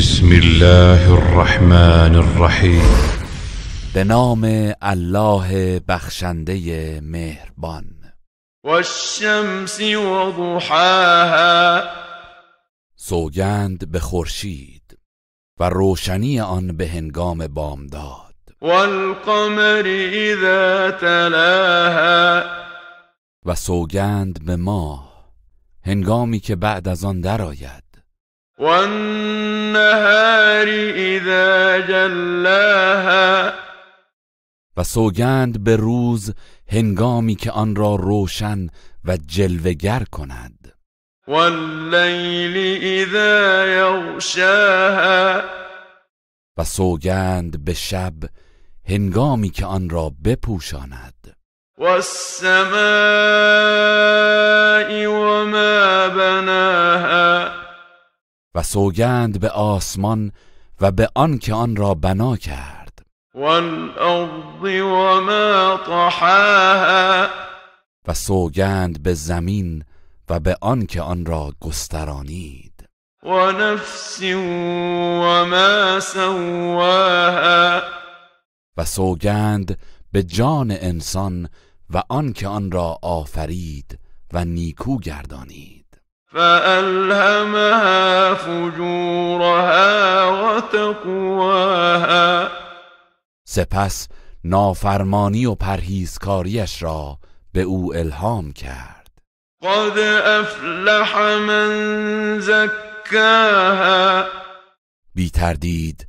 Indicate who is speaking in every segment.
Speaker 1: بسم الله الرحمن الرحیم به نام الله بخشنده مهربان
Speaker 2: و الشمس و ضحاها
Speaker 1: سوگند به خورشید و روشنی آن به هنگام بامداد
Speaker 2: و القمر اذا تلاها
Speaker 1: و سوگند به ماه هنگامی که بعد از آن درآید
Speaker 2: والنهار اذا جلاها
Speaker 1: و سوگند به روز هنگامی که آن را روشن و جلوگر کند
Speaker 2: واللیل اذا یغشاها
Speaker 1: و سوگند به شب هنگامی که آن را بپوشاند
Speaker 2: و السماء و ما بناها
Speaker 1: و سوگند به آسمان و به آن که آن را بنا کرد
Speaker 2: والارض وما طحاها
Speaker 1: و سوگند به زمین و به آن که آن را گسترانید
Speaker 2: و نفس ما سواها
Speaker 1: و سوگند به جان انسان و آن که آن را آفرید و نیکو گردانید
Speaker 2: فألهمها فجورها وتقواها
Speaker 1: سپس نافرمانی و پرهیزکاریش را به او الهام کرد
Speaker 2: قد افلح من زکاها
Speaker 1: بی تردید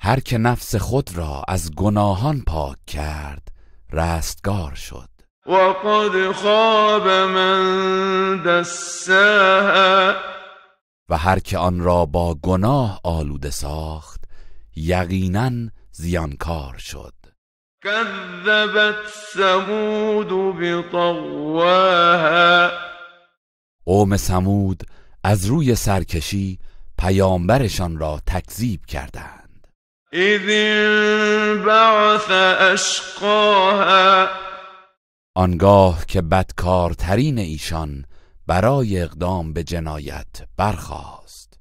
Speaker 1: هر که نفس خود را از گناهان پاک کرد رستگار شد
Speaker 2: و قد خواب من دساها
Speaker 1: و هر که آن را با گناه آلوده ساخت یقینا زیانکار شد
Speaker 2: کذبت سمود بطواها
Speaker 1: قوم سمود از روی سرکشی پیامبرشان را تکذیب کردند
Speaker 2: اذ بعث اشقاها
Speaker 1: آنگاه که بدکارترین ایشان برای اقدام به جنایت برخاست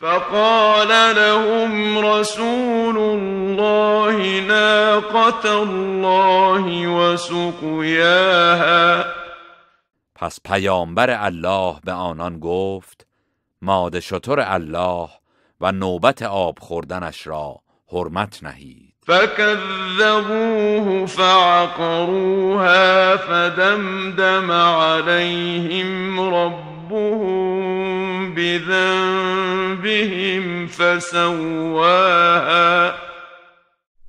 Speaker 2: فقال لهم رسول الله ناقت الله و
Speaker 1: پس پیامبر الله به آنان گفت ماده شطر الله و نوبت آب خوردنش را حرمت نهید
Speaker 2: فکذبوه فعقروها فدمدم علیهم ربهم بذنبهم فسواها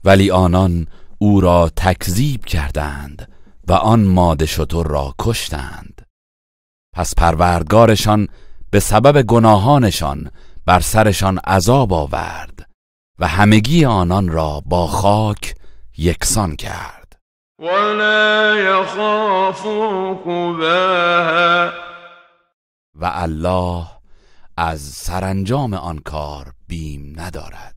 Speaker 1: ولی آنان او را تکذیب کردند و آن ماده شتر را کشتند پس پروردگارشان به سبب گناهانشان بر سرشان عذاب آورد و همگی آنان را با خاک یکسان کرد
Speaker 2: یخاف
Speaker 1: و الله از سرانجام آن کار بیم ندارد